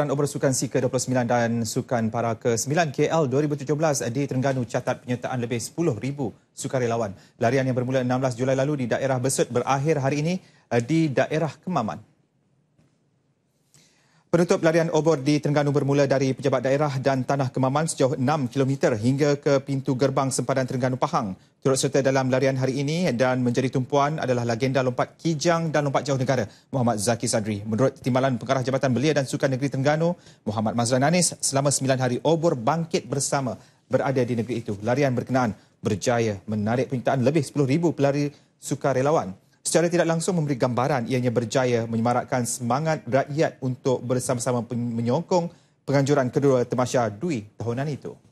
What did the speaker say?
Peran Obor Sukan SIKA 29 dan Sukan Para ke-9 KL 2017 di Terengganu catat penyertaan lebih 10,000 sukarelawan. Larian yang bermula 16 Julai lalu di daerah Besut berakhir hari ini eh, di daerah Kemaman. Penutup larian obor di Terengganu bermula dari pejabat daerah dan tanah kemaman sejauh 6 km hingga ke pintu gerbang sempadan Terengganu Pahang. Turut serta dalam larian hari ini dan menjadi tumpuan adalah legenda lompat kijang dan lompat jauh negara Muhammad Zaki Sadri. Menurut timbalan pengarah Jabatan Belia dan Sukan Negeri Terengganu, Muhammad Mazlan Anis selama 9 hari obor bangkit bersama berada di negeri itu. Larian berkenaan berjaya menarik penyertaan lebih 10,000 pelari sukarelawan secara tidak langsung memberi gambaran ianya berjaya menyemarakkan semangat rakyat untuk bersama-sama menyokong penganjuran kedua Temasya Dwi tahunan itu.